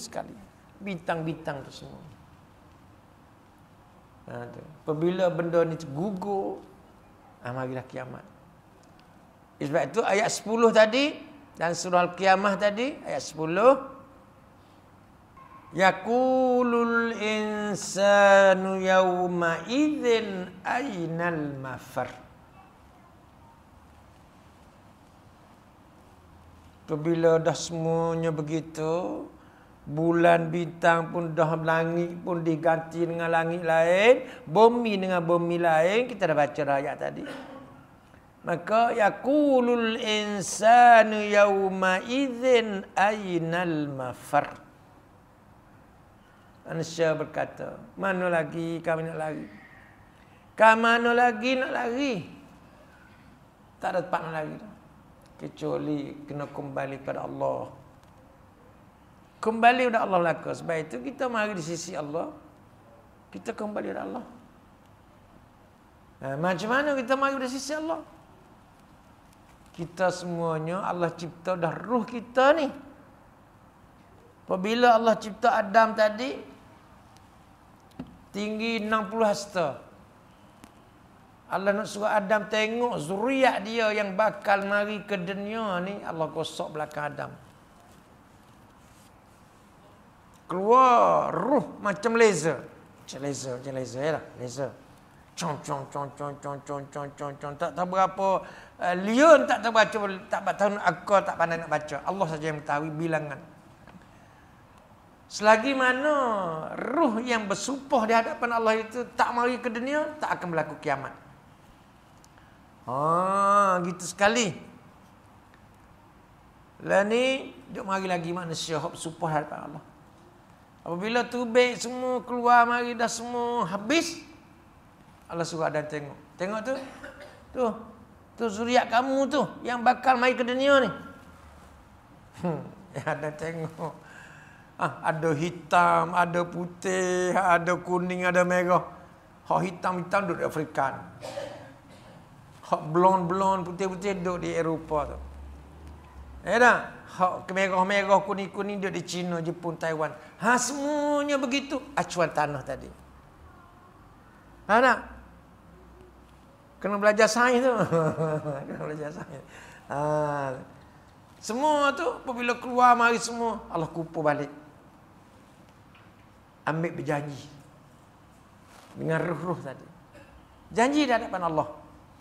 sekali bintang-bintang tu semua. Nah ha, itu, Apabila benda ni gugur amalilah ah, kiamat. Sebab itu ayat 10 tadi dan surah al-qiyamah tadi ayat 10 yaqulul insanu yawma idzin al mafar. Apabila dah semuanya begitu Bulan bintang pun dah melangit pun diganti dengan langit lain. Bumi dengan bumi lain. Kita dah baca rakyat tadi. Maka yakulul insanu yawma izin aynal mafar. Ansyar berkata, mana lagi kami nak lari? Kami mana lagi nak lari? Tak ada tempat nak lari. Kecuali kena kembali kepada Allah kembali kepada Allah laka. Sebab itu kita mari di sisi Allah. Kita kembali kepada Allah. Nah, eh, macam mana kita mari di sisi Allah? Kita semuanya Allah cipta dah ruh kita ni. Apabila Allah cipta Adam tadi tinggi 60 hasta. Allah nak suruh Adam tengok zuriat dia yang bakal mari ke dunia ni Allah gosok belakang Adam keluar ruh macam laser. Macam laser, macam laser ya lah. Laser. Cong, cong, cong, cong, cong, cong, cong, cong, cong. Tak tahu berapa. Uh, eh, Leon tak tahu baca. Tak tahu aku tak pandai nak baca. Allah saja yang mengetahui bilangan. Selagi mana ruh yang bersumpah di hadapan Allah itu tak mari ke dunia, tak akan berlaku kiamat. Ah, gitu sekali. Lah ni, duk mari lagi manusia hop sumpah hadapan Allah. Apabila tubik semua keluar mari dah semua habis. Allah suruh Adam tengok. Tengok tu. Tu. Tu zuriat kamu tu yang bakal mai ke dunia ni. Hmm, ada tengok. Ah, ha, ada hitam, ada putih, ada kuning, ada merah. Hak hitam-hitam duduk di Afrika. Hak blond-blond, putih-putih duduk di Eropah tu. Ya eh, tak? Hak kemerah-merah kuning-kuning dia di Cina, Jepun, Taiwan. Ha semuanya begitu acuan tanah tadi. Ha tak? Kena belajar sains tu. Kena belajar sains. Ha. Semua tu apabila keluar mari semua Allah kupu balik. Ambil berjanji. Dengan ruh-ruh tadi. Janji di hadapan Allah.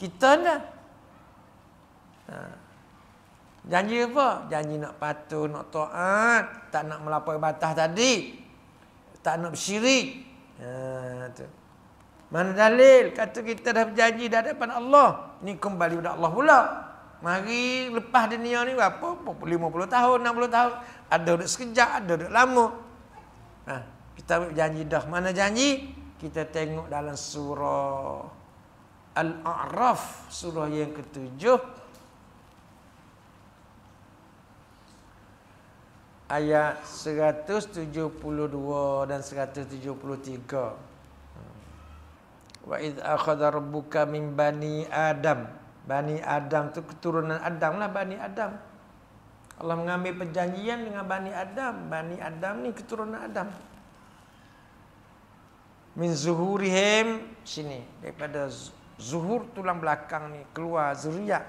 Kita ni. Ha. Janji apa? Janji nak patuh, nak taat, tak nak melampaui batas tadi. Tak nak bersyirik Ha tu. Mana dalil kata kita dah berjanji dah depan Allah? Ni kembali pada Allah pula. Mari lepas dunia ni berapa? 50 tahun, 60 tahun. Ada duduk sekejap, ada duduk lama. Nah, ha, kita ambil janji dah. Mana janji? Kita tengok dalam surah Al-A'raf. Surah yang ketujuh. ayat 172 dan 173. Wa id akhadha rabbuka min bani Adam. Bani Adam tu keturunan Adam lah bani Adam. Allah mengambil perjanjian dengan bani Adam. Bani Adam ni keturunan Adam. Min zuhurihim sini daripada zuhur tulang belakang ni keluar zuriat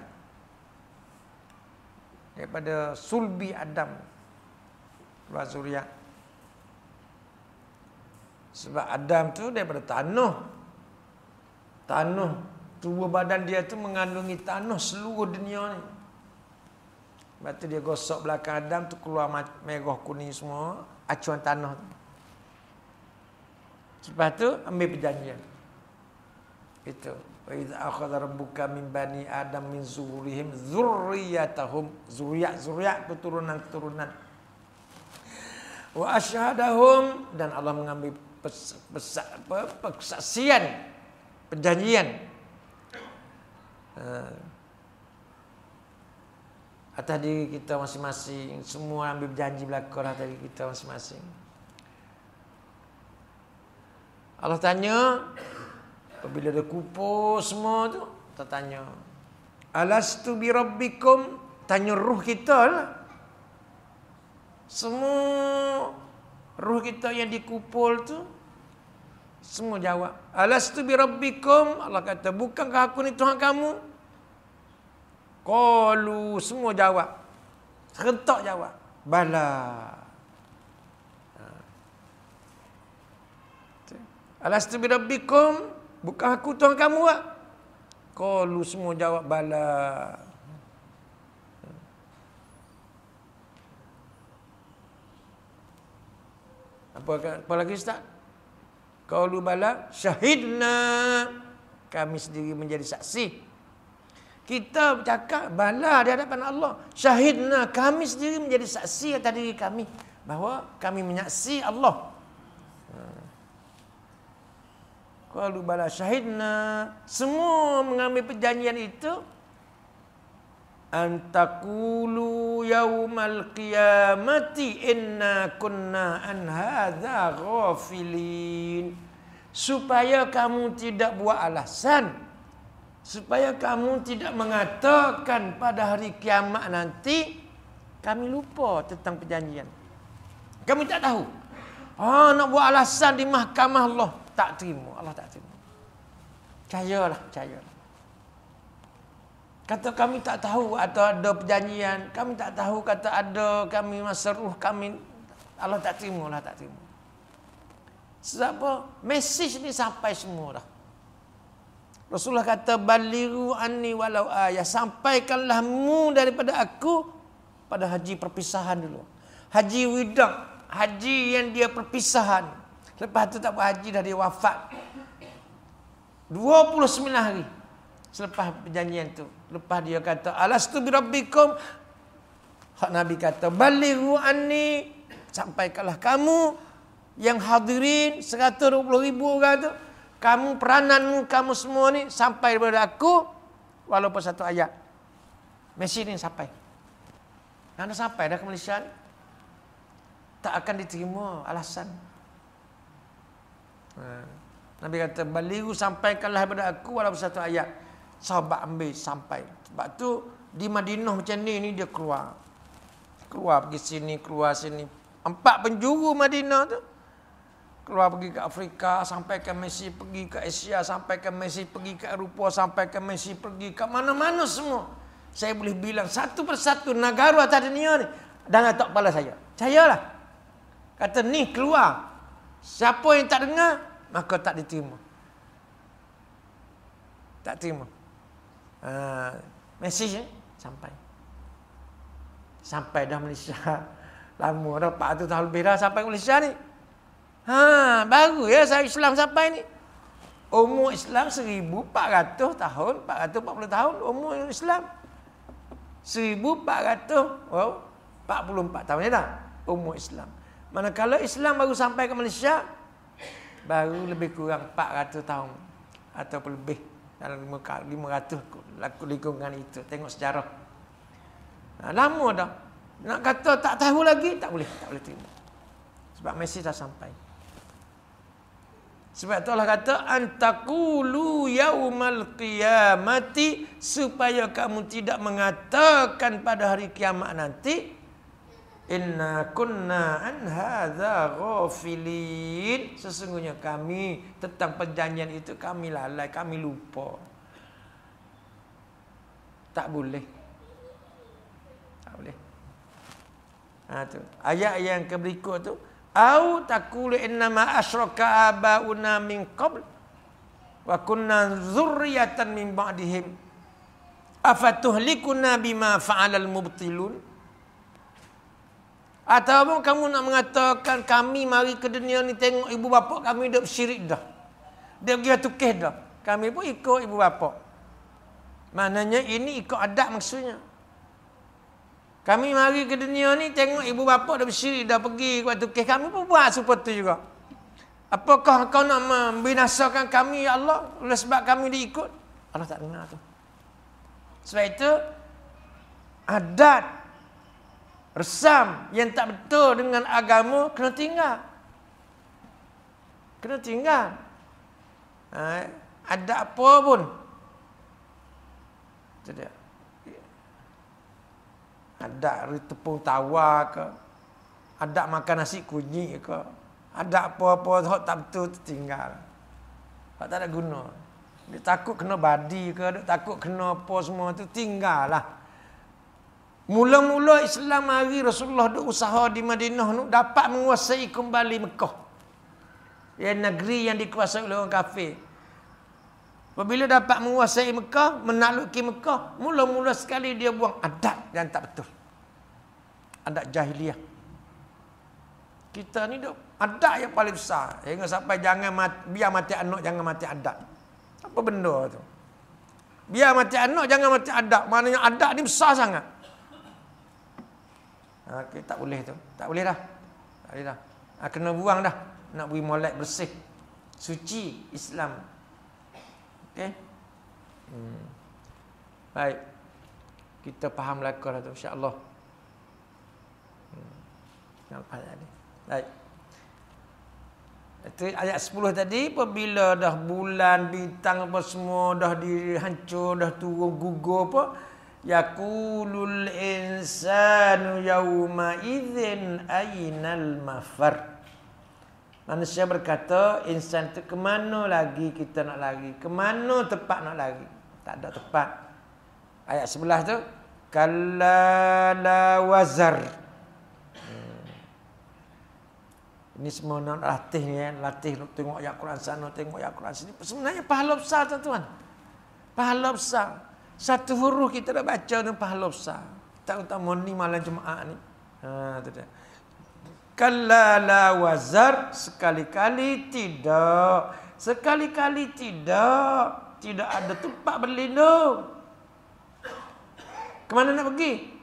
daripada sulbi Adam sebab zuriat. Sebab Adam tu daripada tanah. Tanah. Tubuh badan dia tu mengandungi tanah seluruh dunia ni. Lepas tu dia gosok belakang Adam tu keluar merah kuning semua. Acuan tanah tu. Lepas tu ambil perjanjian. Itu. Wa idza terbuka rabbuka min bani adam min zuhurihim zurriyatahum Zuriyah zuriat keturunan-keturunan wa asyhadahum dan Allah mengambil persaksian perjanjian eh, atas diri kita masing-masing semua ambil janji berlaku atas diri kita masing-masing Allah tanya apabila dia kupur semua tu tanya. alastu bi rabbikum tanya ruh kita lah semua ruh kita yang dikumpul tu semua jawab, "Alastu bi rabbikum?" Allah kata, "Bukankah aku ni Tuhan kamu?" Qalu semua jawab. Serentak jawab. Bala. Ha. Alastu bi rabbikum? Bukan aku Tuhan kamu ah? Qalu semua jawab bala. apa, apa lagi Ustaz? Qawlu bala syahidna. Kami sendiri menjadi saksi. Kita bercakap bala di hadapan Allah. Syahidna kami sendiri menjadi saksi atas diri kami. Bahawa kami menyaksi Allah. Qalu ha. bala syahidna. Semua mengambil perjanjian itu antakulu yaumal qiyamati inna kunna an hadza ghafilin supaya kamu tidak buat alasan supaya kamu tidak mengatakan pada hari kiamat nanti kami lupa tentang perjanjian kamu tak tahu Oh, nak buat alasan di mahkamah Allah. Tak terima. Allah tak terima. Cayalah, cayalah. Kata kami tak tahu atau ada perjanjian. Kami tak tahu kata ada kami masyarakat kami. Allah tak terima lah, tak terima. Sebab apa? Mesej ni sampai semua dah. Rasulullah kata, Baliru anni walau ayah. Sampaikanlah mu daripada aku pada haji perpisahan dulu. Haji widak. Haji yang dia perpisahan. Lepas tu tak buat haji dah dia wafat. 29 hari selepas perjanjian tu lepas dia kata alastu birabbikum hak nabi kata balighu anni sampaikanlah kamu yang hadirin 120 ribu orang tu kamu peranan kamu semua ni sampai kepada aku walaupun satu ayat Mesir ni sampai Nana sampai dah ke Malaysia tak akan diterima alasan ha. Nabi kata balighu sampaikanlah kepada aku walaupun satu ayat sahabat ambil sampai. Sebab tu di Madinah macam ni ni dia keluar. Keluar pergi sini, keluar sini. Empat penjuru Madinah tu. Keluar pergi ke Afrika, sampai ke Messi pergi ke Asia, sampai ke Messi pergi ke Eropah, sampai ke Messi pergi ke mana-mana semua. Saya boleh bilang satu persatu negara atas dunia ni dengan tak kepala saya. lah, Kata ni keluar. Siapa yang tak dengar, maka tak diterima. Tak terima. Ah, mesej eh? sampai. Sampai dah Malaysia. Lama dah 400 tahun lebih dah sampai Malaysia ni. Ha, baru ya saya Islam sampai ni. Umur Islam 1400 tahun, 440 tahun umur Islam. 1400 wow, 44 tahun ya dah umur Islam. Manakala Islam baru sampai ke Malaysia baru lebih kurang 400 tahun atau lebih dalam 500 laku lingkungan itu tengok sejarah Nah ha, lama dah nak kata tak tahu lagi tak boleh tak boleh terima sebab mesej dah sampai sebab tu Allah kata antakulu yaumal qiyamati supaya kamu tidak mengatakan pada hari kiamat nanti Inna kunna an hadza ghafilin. Sesungguhnya kami tentang perjanjian itu kami lalai, kami lupa. Tak boleh. Tak boleh. Ha, tu. Ayat yang keberikut tu au taqulu inna ma asyraka abauna min qabl wa kunna zurriatan min ba'dihim afatuhlikuna bima fa'alal mubtilun atau Ataupun kamu nak mengatakan kami mari ke dunia ni tengok ibu bapa kami dah bersyirik dah. Dia pergi satu dah. Kami pun ikut ibu bapa. Maknanya ini ikut adat maksudnya. Kami mari ke dunia ni tengok ibu bapa dah bersyirik dah pergi ke satu Kami pun buat seperti juga. Apakah kau nak membinasakan kami ya Allah oleh sebab kami diikut? Allah tak dengar tu. Sebab itu adat Resam yang tak betul dengan agama kena tinggal. Kena tinggal. Ha, ada apa pun. Itu dia. Ada tepung tawar ke. Ada makan nasi kunyit ke. Ada apa-apa hot tak betul tinggal. Tak ada guna. Dia takut kena badi ke, dia takut kena apa semua itu tinggal lah. Mula-mula Islam hari Rasulullah duk usaha di Madinah nu dapat menguasai kembali Mekah. Ya negeri yang dikuasai oleh orang kafir. Apabila dapat menguasai Mekah, menakluki Mekah, mula-mula sekali dia buang adat yang tak betul. Adat jahiliah. Kita ni dok adat yang paling besar. Hingga sampai jangan mati, biar mati anak jangan mati adat. Apa benda tu? Biar mati anak jangan mati adat. Maknanya adat ni besar sangat. Okay, ah, tak boleh tu. Tak boleh dah. Tak boleh dah. Ha, kena buang dah. Nak beri molek bersih. Suci Islam. Okay, Hmm. Baik. Kita faham lakar lah tu. InsyaAllah. Hmm. Nampak tadi. Baik. Itu ayat 10 tadi. Apabila dah bulan, bintang apa semua. Dah dihancur. Dah turun gugur apa. Yaqulul insanu yawma idzin ainal mafar Manusia berkata insan tu ke mana lagi kita nak lari ke mana tempat nak lari tak ada tempat Ayat sebelah tu kallala wazar hmm. ini semua nak latih ni eh. Latih tengok ayat Quran sana Tengok ayat Quran sini Sebenarnya pahala besar tuan-tuan Pahala besar satu huruf kita dah baca dan pahala besar. Tak utama ni malam Jumaat ni. Ha tu dia. Kalla la wazar sekali-kali tidak. Sekali-kali tidak. Tidak ada tempat berlindung. Ke mana nak pergi?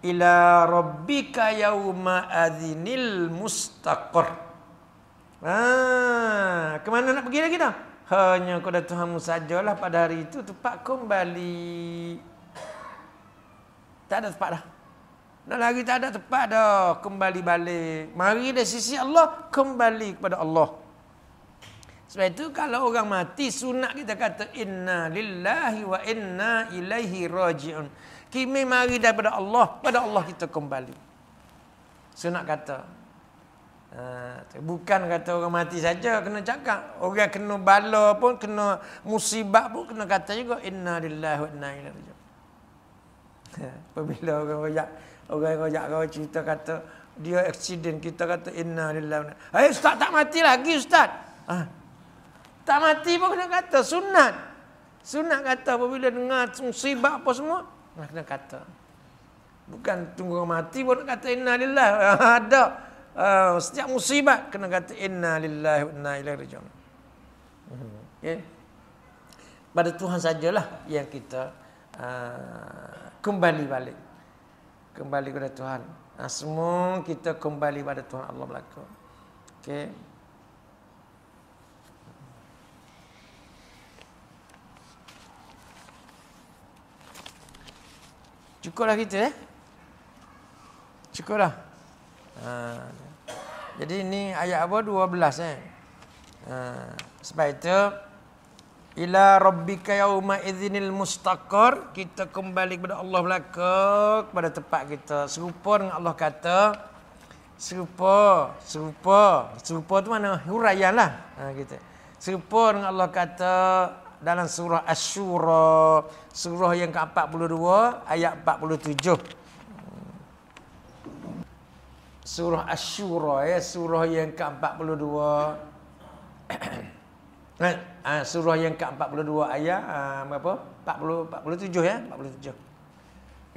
Ila rabbika yauma adzinil mustaqar. Ha, ke mana nak pergi lagi dah? Hanya kepada Tuhanmu sajalah pada hari itu tempat kembali. Tak ada tempat dah. Nak lagi tak ada tempat dah. Kembali balik. Mari dari sisi Allah, kembali kepada Allah. Sebab itu kalau orang mati sunat kita kata inna lillahi wa inna ilaihi rajiun. Kimi mari daripada Allah, pada Allah kita kembali. Sunat kata. Ha, bukan kata orang mati saja kena jaga. Orang kena bala pun, kena musibah pun kena kata juga. Inna lillahi wa inna ilaihi rajiun. Apabila orang rojak, orang rojak kau cerita kata, dia accident kita kata inna lillahi wa Eh ustaz tak mati lagi ustaz. Ha. Tak mati pun kena kata sunat. Sunat kata apabila dengar musibah apa semua, nak kena kata. Bukan tunggu orang mati pun kata inna lillahi. Ada. Ah, setiap musibah kena kata inna lillahi wa inna ilaihi rajiun. Okay. Pada Tuhan sajalah yang kita uh, kembali balik. Kembali kepada Tuhan. Nah, semua kita kembali pada Tuhan Allah belaka. Okey. Cukuplah kita eh. Cukuplah. Ha. jadi ini ayat apa 12 eh. Ha. Sebab itu ila rabbika yauma idzinil mustaqar kita kembali kepada Allah belaka kepada tempat kita serupa dengan Allah kata serupa serupa serupa tu mana huraian lah ha, kita serupa dengan Allah kata dalam surah asy-syura surah yang ke-42 ayat 47 surah Ashura ya surah yang ke-42 eh, ah, surah yang ke-42 ayat berapa 40 47 ya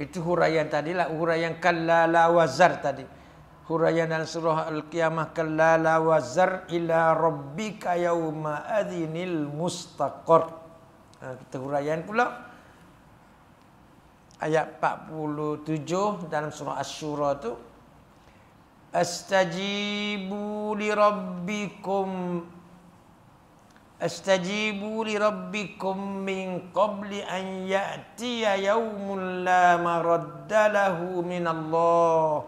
47 itu huraian lah huraian kallala wazar tadi huraian dan surah al-qiyamah kallala wazar ila rabbika yauma adinil mustaqar ah, kita huraian pula ayat 47 dalam surah asy-syura tu Astajibu li rabbikum Astajibu li rabbikum min qabli an ya'tiya yawmun la maradda lahu min Allah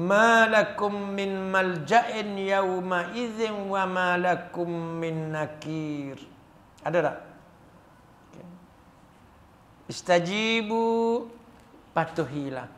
Ma lakum min malja'in yawma izin wa ma lakum min nakir Ada tak? Okay. Istajibu patuhilah